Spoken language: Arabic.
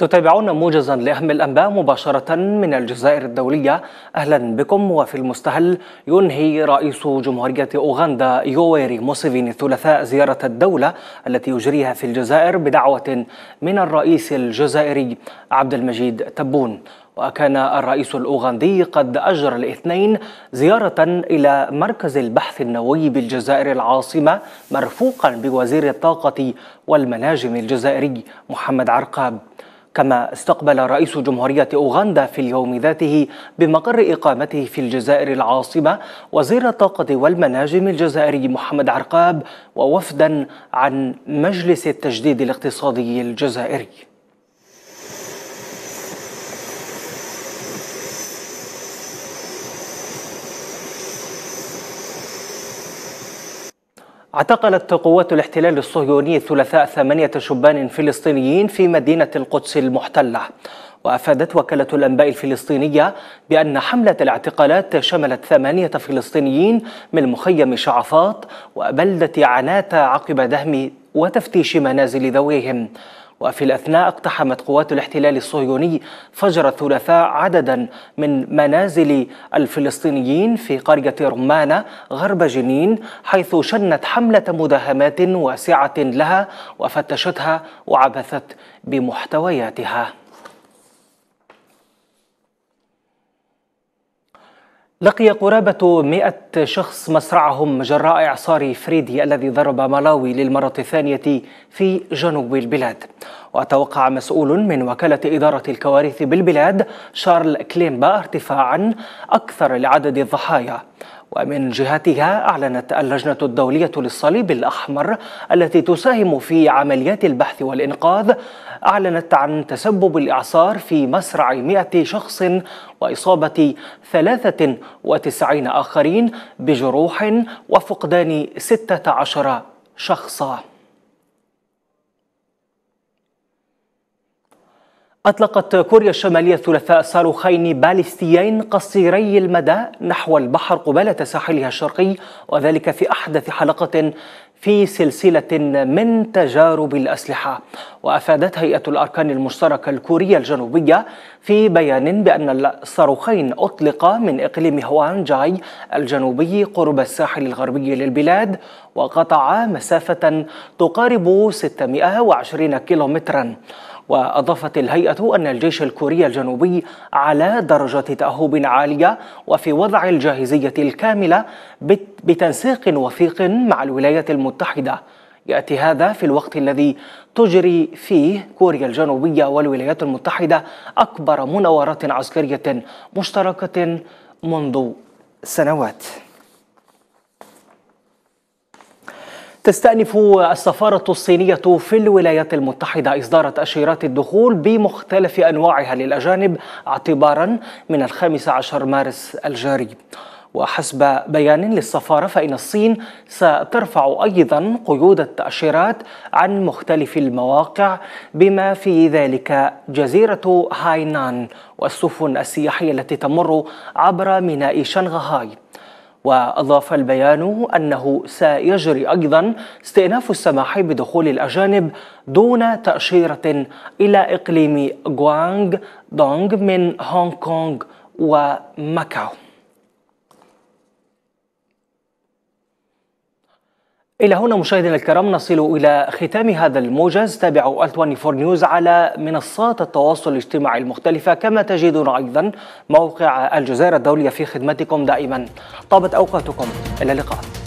تتابعون موجزا لأهم الأنباء مباشرة من الجزائر الدولية أهلا بكم وفي المستهل ينهي رئيس جمهورية أوغندا يويري موسيفيني الثلاثاء زيارة الدولة التي يجريها في الجزائر بدعوة من الرئيس الجزائري عبد المجيد تبون وكان الرئيس الأوغندي قد أجرى الاثنين زيارة إلى مركز البحث النووي بالجزائر العاصمة مرفوقا بوزير الطاقة والمناجم الجزائري محمد عرقاب كما استقبل رئيس جمهورية أوغندا في اليوم ذاته بمقر إقامته في الجزائر العاصمة وزير الطاقة والمناجم الجزائري محمد عرقاب ووفدا عن مجلس التجديد الاقتصادي الجزائري اعتقلت قوات الاحتلال الصهيوني الثلاثاء ثمانية شبان فلسطينيين في مدينة القدس المحتلة وأفادت وكالة الأنباء الفلسطينية بأن حملة الاعتقالات شملت ثمانية فلسطينيين من مخيم شعفاط وبلدة عناتة عقب دهم وتفتيش منازل ذويهم وفي الأثناء اقتحمت قوات الاحتلال الصهيوني فجر الثلاثاء عددا من منازل الفلسطينيين في قرية رمانة غرب جنين حيث شنت حملة مداهمات واسعة لها وفتشتها وعبثت بمحتوياتها لقي قرابة مئة شخص مصرعهم جراء إعصار فريدي الذي ضرب ملاوي للمرة الثانية في جنوب البلاد وتوقع مسؤول من وكالة إدارة الكوارث بالبلاد شارل كليمبا ارتفاعا أكثر لعدد الضحايا ومن جهتها أعلنت اللجنة الدولية للصليب الأحمر التي تساهم في عمليات البحث والإنقاذ أعلنت عن تسبب الإعصار في مسرع 100 شخص وإصابة 93 آخرين بجروح وفقدان 16 شخصاً أطلقت كوريا الشمالية الثلاثاء صاروخين باليستيين قصيري المدى نحو البحر قبالة ساحلها الشرقي وذلك في أحدث حلقة في سلسلة من تجارب الأسلحة وأفادت هيئة الأركان المشتركة الكورية الجنوبية في بيان بأن الصاروخين أطلقا من إقليم هوانجاي الجنوبي قرب الساحل الغربي للبلاد وقطعا مسافة تقارب 620 كيلومترا وأضافت الهيئة أن الجيش الكوري الجنوبي على درجة تأهب عالية وفي وضع الجاهزية الكاملة بتنسيق وثيق مع الولايات المتحدة يأتي هذا في الوقت الذي تجري فيه كوريا الجنوبية والولايات المتحدة أكبر مناورات عسكرية مشتركة منذ سنوات تستأنف السفارة الصينية في الولايات المتحدة إصدار تأشيرات الدخول بمختلف أنواعها للأجانب اعتبارا من الخامس عشر مارس الجاري وحسب بيان للسفارة فإن الصين سترفع أيضا قيود التأشيرات عن مختلف المواقع بما في ذلك جزيرة هاينان والسفن السياحية التي تمر عبر ميناء شنغهاي وأضاف البيان أنه سيجري أيضا استئناف السماح بدخول الأجانب دون تأشيرة إلى إقليم غوانغ دونغ من هونغ كونغ وماكاو إلى هنا مشاهدينا الكرام نصل إلى ختام هذا الموجز تابعوا ال 24 نيوز على منصات التواصل الاجتماعي المختلفة كما تجدون أيضا موقع الجزائر الدولية في خدمتكم دائما طابت أوقاتكم إلى اللقاء